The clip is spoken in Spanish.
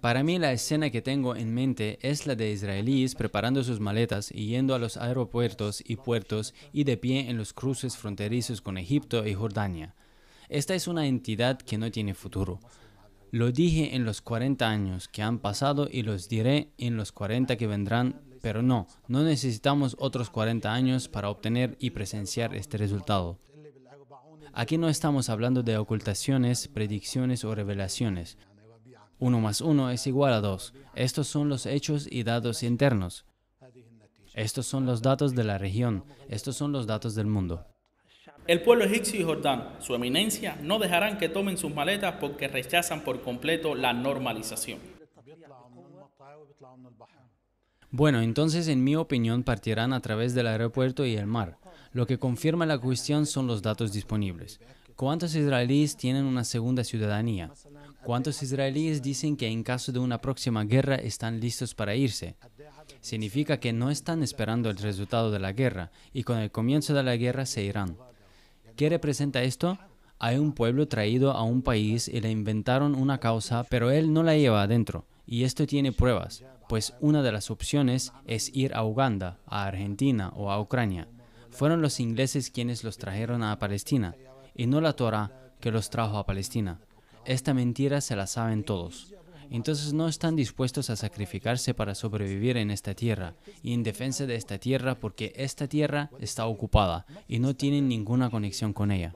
Para mí la escena que tengo en mente es la de israelíes preparando sus maletas y yendo a los aeropuertos y puertos y de pie en los cruces fronterizos con Egipto y Jordania. Esta es una entidad que no tiene futuro. Lo dije en los 40 años que han pasado y los diré en los 40 que vendrán, pero no, no necesitamos otros 40 años para obtener y presenciar este resultado. Aquí no estamos hablando de ocultaciones, predicciones o revelaciones. 1 más 1 es igual a 2. Estos son los hechos y datos internos. Estos son los datos de la región. Estos son los datos del mundo. El pueblo egipcio y Jordán, su eminencia, no dejarán que tomen sus maletas porque rechazan por completo la normalización. Bueno, entonces en mi opinión partirán a través del aeropuerto y el mar. Lo que confirma la cuestión son los datos disponibles. ¿Cuántos israelíes tienen una segunda ciudadanía? ¿Cuántos israelíes dicen que en caso de una próxima guerra están listos para irse? Significa que no están esperando el resultado de la guerra y con el comienzo de la guerra se irán. ¿Qué representa esto? Hay un pueblo traído a un país y le inventaron una causa, pero él no la lleva adentro. Y esto tiene pruebas, pues una de las opciones es ir a Uganda, a Argentina o a Ucrania. Fueron los ingleses quienes los trajeron a Palestina y no la Torah que los trajo a Palestina. Esta mentira se la saben todos. Entonces no están dispuestos a sacrificarse para sobrevivir en esta tierra y en defensa de esta tierra porque esta tierra está ocupada y no tienen ninguna conexión con ella.